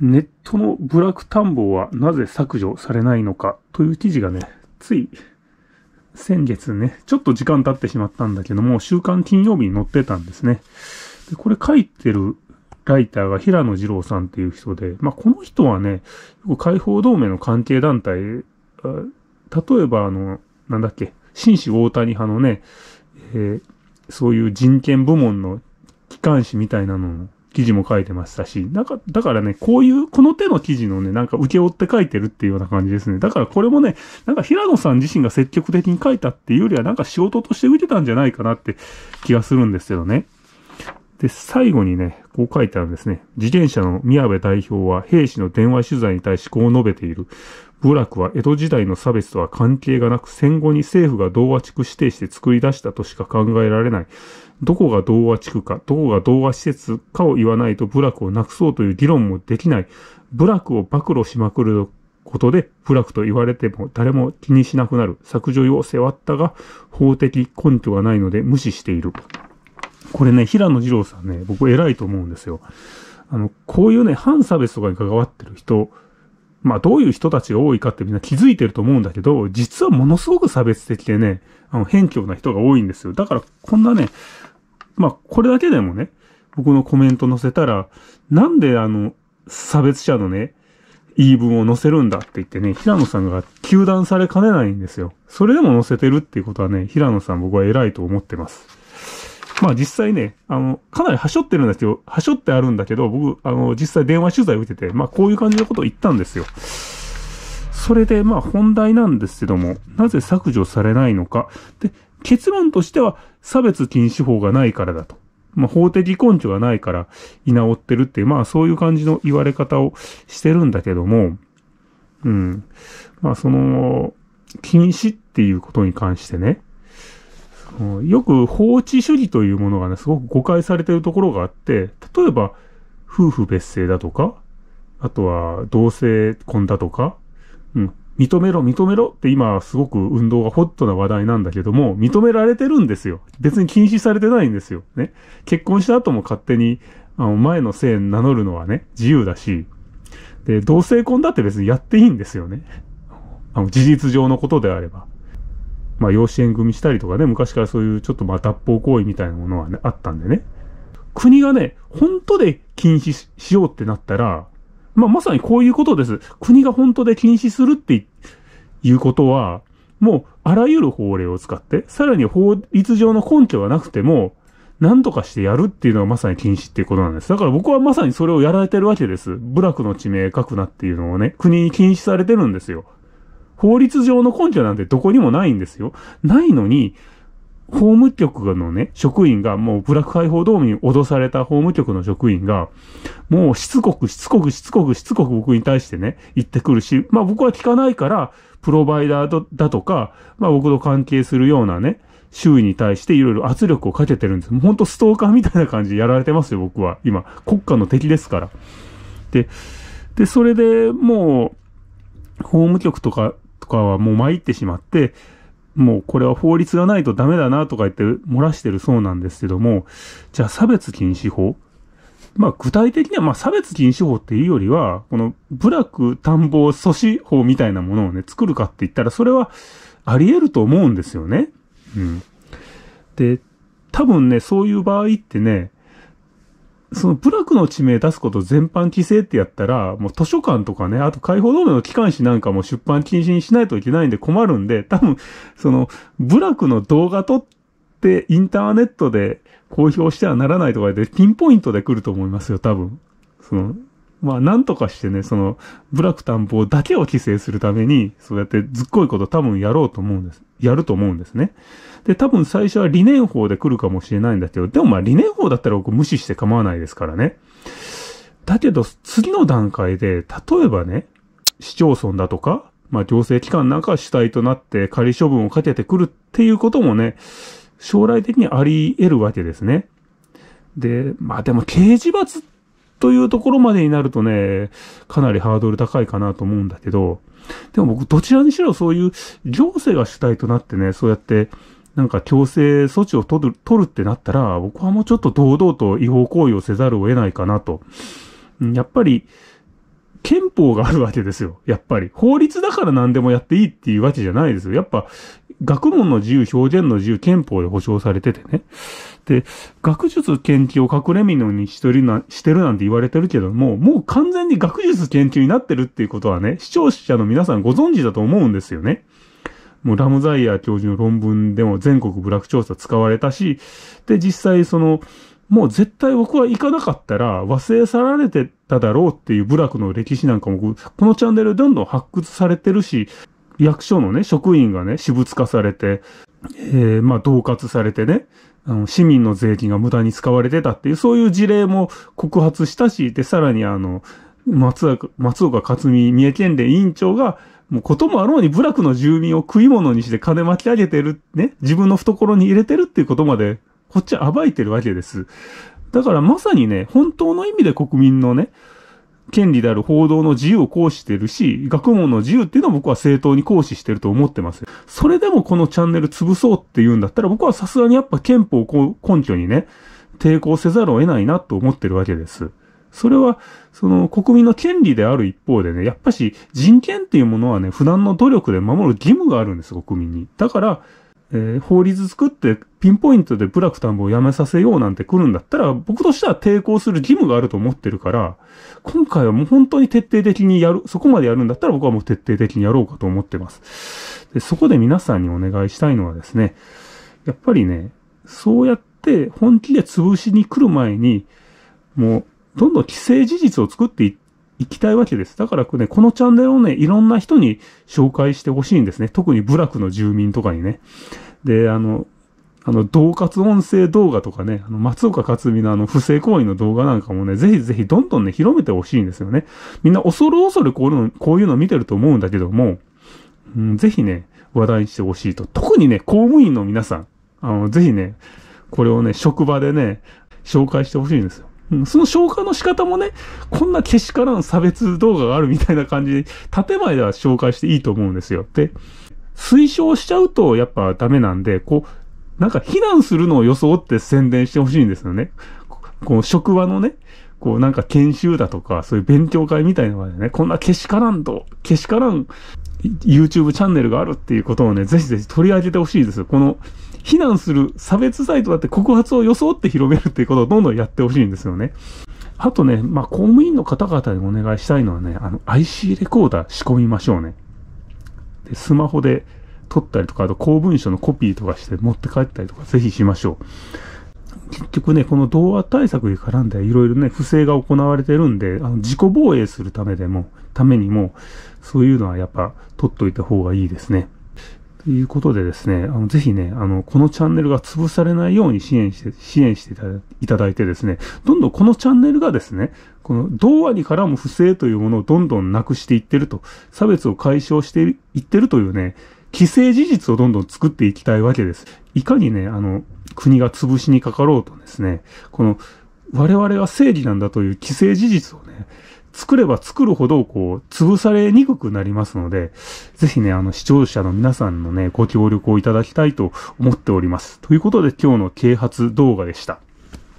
ネットのブラック探訪はなぜ削除されないのかという記事がね、つい先月ね、ちょっと時間経ってしまったんだけども、週刊金曜日に載ってたんですね。でこれ書いてるライターが平野二郎さんっていう人で、まあ、この人はね、解放同盟の関係団体、例えばあの、なんだっけ、紳士大谷派のね、えー、そういう人権部門の機関士みたいなの記事も書いてましたし、なんか、だからね、こういう、この手の記事のね、なんか受け負って書いてるっていうような感じですね。だからこれもね、なんか平野さん自身が積極的に書いたっていうよりは、なんか仕事として受けたんじゃないかなって気がするんですけどね。で、最後にね、こう書いてあるんですね。自転車の宮部代表は兵士の電話取材に対しこう述べている。部落は江戸時代の差別とは関係がなく、戦後に政府が童話地区指定して作り出したとしか考えられない。どこが童話地区か、どこが童話施設かを言わないと部落をなくそうという議論もできない。部落を暴露しまくることで、部落と言われても誰も気にしなくなる。削除を請はったが、法的根拠がないので無視している。これね、平野二郎さんね、僕偉いと思うんですよ。あの、こういうね、反差別とかに関わってる人、まあどういう人たちが多いかってみんな気づいてると思うんだけど、実はものすごく差別的でね、あの、偏境な人が多いんですよ。だからこんなね、まあこれだけでもね、僕のコメント載せたら、なんであの、差別者のね、言い分を載せるんだって言ってね、平野さんが糾弾されかねないんですよ。それでも載せてるっていうことはね、平野さん僕は偉いと思ってます。まあ実際ね、あの、かなり端折ってるんですよ。端折ってあるんだけど、僕、あの、実際電話取材を受けてて、まあこういう感じのことを言ったんですよ。それで、まあ本題なんですけども、なぜ削除されないのか。で、結論としては、差別禁止法がないからだと。まあ法的根拠がないから、居直ってるっていう、まあそういう感じの言われ方をしてるんだけども、うん。まあその、禁止っていうことに関してね、うん、よく放置主義というものがね、すごく誤解されてるところがあって、例えば、夫婦別姓だとか、あとは同性婚だとか、うん、認めろ、認めろって今すごく運動がホットな話題なんだけども、認められてるんですよ。別に禁止されてないんですよ。ね。結婚した後も勝手に、あの、前の性名乗るのはね、自由だし、で、同性婚だって別にやっていいんですよね。あの、事実上のことであれば。まあ、養子縁組したりとかね、昔からそういうちょっとまあ脱法行為みたいなものはね、あったんでね。国がね、本当で禁止しようってなったら、まあ、まさにこういうことです。国が本当で禁止するっていうことは、もうあらゆる法令を使って、さらに法律上の根拠がなくても、何とかしてやるっていうのがまさに禁止っていうことなんです。だから僕はまさにそれをやられてるわけです。部落の地名書くなっていうのをね、国に禁止されてるんですよ。法律上の根拠なんてどこにもないんですよ。ないのに、法務局のね、職員が、もうブラック解放同盟に脅された法務局の職員が、もうしつこくしつこくしつこくしつこく僕に対してね、言ってくるし、まあ僕は聞かないから、プロバイダーだとか、まあ僕と関係するようなね、周囲に対していろいろ圧力をかけてるんです。本当ほんとストーカーみたいな感じでやられてますよ、僕は。今、国家の敵ですから。で、で、それでもう、法務局とかかはもう参ってしまって、もうこれは法律がないとダメだなとか言って漏らしてるそうなんですけども、じゃあ差別禁止法まあ具体的にはまあ差別禁止法っていうよりは、この部落探訪阻止法みたいなものをね、作るかって言ったらそれはあり得ると思うんですよね。うん。で、多分ね、そういう場合ってね、そのプラクの地名出すこと全般規制ってやったら、もう図書館とかね、あと解放同盟の機関誌なんかも出版禁止にしないといけないんで困るんで、多分、その、部落の動画撮ってインターネットで公表してはならないとかで、ピンポイントで来ると思いますよ、多分。その、まあ、なんとかしてね、その、ブラック担保だけを規制するために、そうやってずっこいこと多分やろうと思うんです。やると思うんですね。で、多分最初は理念法で来るかもしれないんだけど、でもまあ理念法だったら僕無視して構わないですからね。だけど、次の段階で、例えばね、市町村だとか、まあ行政機関なんか主体となって仮処分をかけてくるっていうこともね、将来的にあり得るわけですね。で、まあでも刑事罰ってというところまでになるとね、かなりハードル高いかなと思うんだけど、でも僕、どちらにしろそういう行政が主体となってね、そうやって、なんか強制措置を取る、取るってなったら、僕はもうちょっと堂々と違法行為をせざるを得ないかなと。やっぱり、憲法があるわけですよ。やっぱり。法律だから何でもやっていいっていうわけじゃないですよ。やっぱ、学問の自由、表現の自由、憲法で保障されててね。で、学術研究を隠れ蓑にしてるな、してるなんて言われてるけども、もう完全に学術研究になってるっていうことはね、視聴者の皆さんご存知だと思うんですよね。もうラムザイヤー教授の論文でも全国部落調査使われたし、で、実際その、もう絶対僕は行かなかったら忘れ去られてただろうっていう部落の歴史なんかも、このチャンネルどんどん発掘されてるし、役所のね、職員がね、私物化されて、えー、まあ、同喝されてね、あの、市民の税金が無駄に使われてたっていう、そういう事例も告発したし、で、さらにあの、松松岡克美三重県連委員長が、もうこともあろうに部落の住民を食い物にして金巻き上げてる、ね、自分の懐に入れてるっていうことまで、こっちは暴いてるわけです。だからまさにね、本当の意味で国民のね、権利である報道の自由を行使してるし、学問の自由っていうのは僕は正当に行使してると思ってます。それでもこのチャンネル潰そうって言うんだったら、僕はさすがにやっぱ憲法を根拠にね、抵抗せざるを得ないなと思ってるわけです。それは、その国民の権利である一方でね、やっぱし人権っていうものはね、普段の努力で守る義務があるんです、国民に。だから、えー、法律作ってピンポイントでブラックタンブをやめさせようなんて来るんだったら、僕としては抵抗する義務があると思ってるから、今回はもう本当に徹底的にやる、そこまでやるんだったら僕はもう徹底的にやろうかと思ってます。でそこで皆さんにお願いしたいのはですね、やっぱりね、そうやって本気で潰しに来る前に、もう、どんどん既成事実を作っていっ行きたいわけです。だからね、このチャンネルをね、いろんな人に紹介してほしいんですね。特に部落の住民とかにね。で、あの、あの、同活音声動画とかね、あの、松岡克美のあの、不正行為の動画なんかもね、ぜひぜひどんどんね、広めてほしいんですよね。みんな恐る恐るこういうの、こういうの見てると思うんだけども、うん、ぜひね、話題にしてほしいと。特にね、公務員の皆さん、あの、ぜひね、これをね、職場でね、紹介してほしいんですよ。うん、その消化の仕方もね、こんなけしからん差別動画があるみたいな感じで、建前では紹介していいと思うんですよ。で、推奨しちゃうとやっぱダメなんで、こう、なんか避難するのを装って宣伝してほしいんですよね。こう、職場のね、こうなんか研修だとか、そういう勉強会みたいなのでね、こんなけしからんと、けしからん YouTube チャンネルがあるっていうことをね、ぜひぜひ取り上げてほしいですこの、非難する差別サイトだって告発を装って広めるっていうことをどんどんやってほしいんですよね。あとね、まあ、公務員の方々にお願いしたいのはね、あの、IC レコーダー仕込みましょうね。で、スマホで撮ったりとか、あと公文書のコピーとかして持って帰ったりとか、ぜひしましょう。結局ね、この童話対策に絡んでいろいろね、不正が行われてるんで、あの自己防衛するためでも、ためにも、そういうのはやっぱ取っといた方がいいですね。いうことでですね、あのぜひね、あの、このチャンネルが潰されないように支援して、支援していただいてですね、どんどんこのチャンネルがですね、この、同話に絡む不正というものをどんどんなくしていってると、差別を解消していってるというね、既成事実をどんどん作っていきたいわけです。いかにね、あの、国が潰しにかかろうとですね、この、我々は正義なんだという既成事実をね、作れば作るほど、こう、潰されにくくなりますので、ぜひね、あの、視聴者の皆さんのね、ご協力をいただきたいと思っております。ということで、今日の啓発動画でした。